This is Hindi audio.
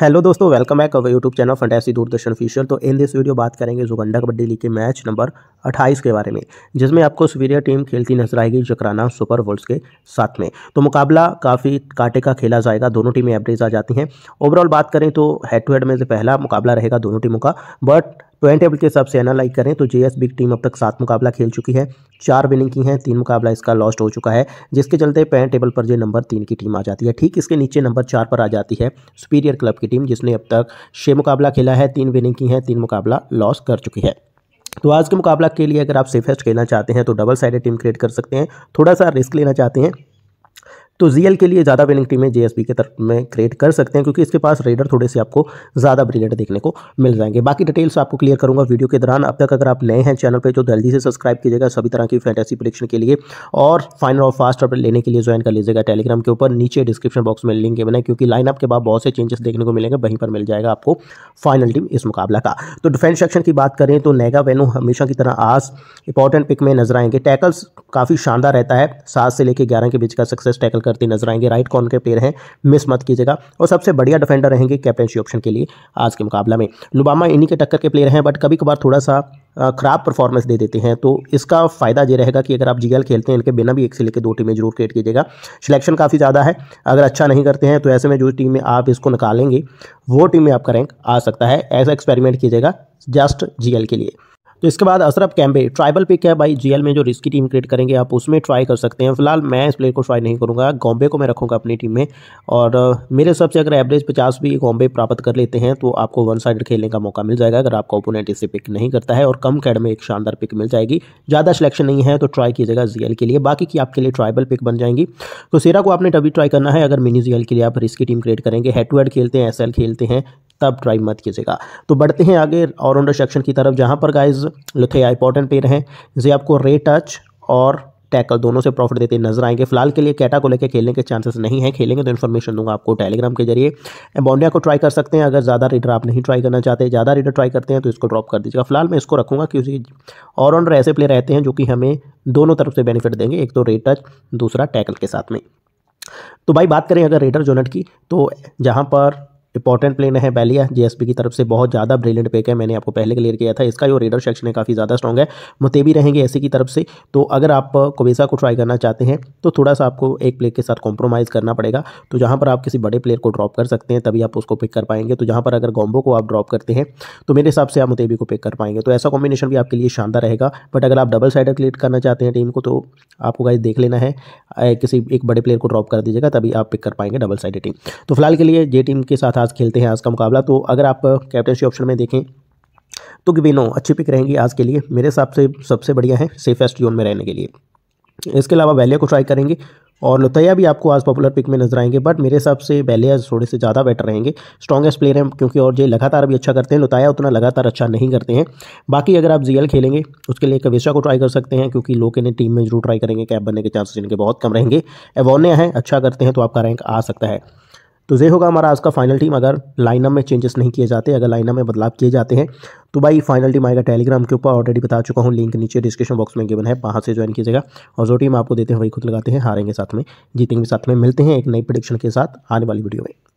हेलो दोस्तों welcome back our YouTube channel fantasy Doordarshan official तो इन दिस वीडियो बात करेंगे जुगंडा कबड्डी लीग के मैच नंबर 28 के बारे में जिसमें आपको सुवीरिया टीम खेलती नजर आएगी जकराना सुपर वर्ल्ड्स के साथ में तो मुकाबला काफ़ी कांटे का खेला जाएगा दोनों टीमें एवरेज आ जाती हैं ओवरऑल बात करें तो हेड टू हेड में से पहला मुकाबला रहेगा दोनों टीमों का बट पॉइंट टेबल के हिसाब से एनालाइज करें तो जे बिग टीम अब तक सात मुकाबला खेल चुकी है चार विनिंग की हैं तीन मुकाबला इसका लॉस्ट हो चुका है जिसके चलते पॉइंट टेबल पर जो नंबर तीन की टीम आ जाती है ठीक इसके नीचे नंबर चार पर आ जाती है सुपीरियर क्लब की टीम जिसने अब तक छः मुकाबला खेला है तीन विनिंग की हैं तीन मुकाबला लॉस कर चुकी है तो आज के मुकाबला के लिए अगर आप सेफेस्ट खेलना चाहते हैं तो डबल साइडेड टीम क्रिएट कर सकते हैं थोड़ा सा रिस्क लेना चाहते हैं तो जीएल के लिए ज़्यादा विनिंग टीमें जेएसपी के तरफ में क्रिएट कर सकते हैं क्योंकि इसके पास रेडर थोड़े से आपको ज़्यादा ब्रिलियंट देखने को मिल जाएंगे बाकी डिटेल्स आपको क्लियर करूँगा वीडियो के दौरान अब तक अगर आप नए हैं चैनल पर तो जल्दी से सब्सक्राइब कीजिएगा सभी तरह की फैंटेसी प्रोडिक्शन के लिए और फाइनल और फास्ट अपडेट लेने के लिए ज्वाइन कर लीजिएगा टेलीग्राम के ऊपर नीचे डिस्क्रिप्शन बॉक्स में लिंक बनाए क्योंकि लाइनअप के बाद बहुत से चेंजेस देखने को मिलेंगे वहीं पर मिल जाएगा आपको फाइनल टीम इस मुकाबला का तो डिफेंस सेक्शन की बात करें तो नेगा वेनू हमेशा की तरह आज इंपॉर्टेंट पिक में नजर आएंगे टैकल्स काफ़ी शानदार रहता है सात से लेकर ग्यारह के बीच का सक्सेस टैकल करते नजर आएंगे राइट कॉर्न के प्लेयर हैं मिस मत कीजिएगा और सबसे बढ़िया डिफेंडर रहेंगे कैप्टनशी ऑप्शन के लिए आज के मुकाबला में लुबामा इन्हीं के टक्कर के प्लेयर हैं बट कभी कभार थोड़ा सा ख़राब परफॉर्मेंस दे देते हैं तो इसका फ़ायदा ये रहेगा कि अगर आप जीएल खेलते हैं इनके बिना भी एक से लेकर दो टीमें जरूर क्रिएट कीजिएगा सिलेक्शन काफ़ी ज़्यादा है अगर अच्छा नहीं करते हैं तो ऐसे में जो टीम में आप इसको निकालेंगे वो टीम में आपका रैंक आ सकता है ऐसा एक्सपेरिमेंट कीजिएगा जस्ट जीएल के लिए तो इसके बाद असरफ कैम्बे ट्राइबल पिक है भाई जीएल में जो रिस्की टीम क्रिएट करेंगे आप उसमें ट्राई कर सकते हैं फिलहाल मैं इस प्लेयर को ट्राई नहीं करूँगा गॉम्बे को मैं रखूँगा अपनी टीम में और मेरे हिसाब से अगर एवरेज पचास भी गॉम्बे प्राप्त कर लेते हैं तो आपको वन साइड खेलने का मौका मिल जाएगा अगर आपका ओपोनेंट इसे पिक नहीं करता है और कम कैड में एक शानदार पिक मिल जाएगी ज़्यादा सिलेक्शन नहीं है तो ट्राई कीजिएगा जीएल के लिए बाकी की आपके लिए ट्राइबल पिक बन जाएंगी तो सेरा को आपने तभी ट्राई करना है अगर मिनी जीएल के लिए आप रिस्की टीम क्रिएट करेंगे हेड टू हेड खेलते हैं एस खेलते हैं तब ट्राई मत कीजिएगा तो बढ़ते हैं आगे ऑलराउंडर सेक्शन की तरफ जहाँ पर गाइज लिखे इंपॉर्टेंट पेयर हैं जो आपको रे टच और टैकल दोनों से प्रॉफिट देते नजर आएंगे फिलहाल के लिए कैटा को लेकर खेलने के चांसेस नहीं है खेलेंगे तो इन्फॉर्मेशन दूंगा आपको टेलीग्राम के जरिए एम्बोंडिया को ट्राई कर सकते हैं अगर ज़्यादा रीडर आप नहीं ट्राई करना चाहते ज़्यादा रीडर ट्राई करते हैं तो इसको ड्रॉप कर दीजिएगा फिलहाल मैं इसको रखूँगा क्योंकि ऑलराउंडर ऐसे प्लेयर रहते हैं जो कि हमें दोनों तरफ से बेनिफिट देंगे एक तो रेड टच दूसरा टैकल के साथ में तो भाई बात करें अगर रेडर जोनट की तो जहाँ पर इंपॉर्टेंट प्लेन है बैलिया जीएसपी की तरफ से बहुत ज़्यादा ब्रिलियंट पेक है मैंने आपको पहले क्लियर किया था इसका जो रेडर सेक्शन है काफ़ी ज़्यादा स्ट्रॉग है मुतेबी रहेंगे ऐसी की तरफ से तो अगर आप कोबेसा को ट्राई करना चाहते हैं तो थोड़ा सा आपको एक प्लेयर के साथ कॉम्प्रोमाइज़ करना पड़ेगा तो जहाँ पर आप किसी बड़े प्लेयर को ड्रॉप कर सकते हैं तभी आप उसको पिक कर पाएंगे तो जहाँ पर अगर गॉम्बो को आप ड्रॉप करते हैं तो मेरे हिसाब से आप मुतेबी को पिक कर पाएंगे तो ऐसा कॉम्बिनेशन भी आपके लिए शानदार रहेगा बट अगर आप डबल साइडर क्लेट करना चाहते हैं टीम को तो आपको गाइज देख लेना है किसी एक बड़े प्लेयर को ड्रॉप कर दीजिएगा तभी आप पिक कर पाएंगे डबल साइड टीम तो फिलहाल के लिए जे टीम के साथ खास खेलते हैं आज का मुकाबला तो अगर आप कैप्टनशी ऑप्शन में देखें तो गिबिनो अच्छी पिक रहेंगी आज के लिए मेरे हिसाब से सबसे बढ़िया है सेफेस्ट जोन में रहने के लिए इसके अलावा वैलिया को ट्राई करेंगे और लुतैया भी आपको आज पॉपुलर पिक में नजर आएंगे बट मेरे हिसाब से वैलिया थोड़े से ज़्यादा बेटर रहेंगे स्ट्रॉगेस्ट प्लेयर हैं क्योंकि और जे लगातार भी अच्छा करते हैं लुताया उतना लगातार अच्छा नहीं करते हैं बाकी अगर आप जीएल खेलेंगे उसके लिए कविशा को ट्राई कर सकते हैं क्योंकि लोग इन्हें टीम में जरूर ट्राई करेंगे कैप बनने के चांसेस इनके बहुत कम रहेंगे एवोनिया है अच्छा करते हैं तो आपका रैंक आ सकता है तो ये होगा हमारा आज का फाइनल टीम अगर लाइनअप में चेंजेस नहीं किए जाते अगर लाइनअप में बदलाव किए जाते हैं तो भाई फाइनल टीम आएगा टेलीग्राम के ऊपर ऑलरेडी बता चुका हूँ लिंक नीचे डिस्क्रिप्शन बॉक्स में गिवन है वहाँ से ज्वाइन कीजिएगा और जो टीम आपको देते हैं वही खुद लगाते हैं हारेंगे साथ में जीतेंगे साथ में मिलते हैं एक नई प्रडिक्शन के साथ आने वाली वीडियो में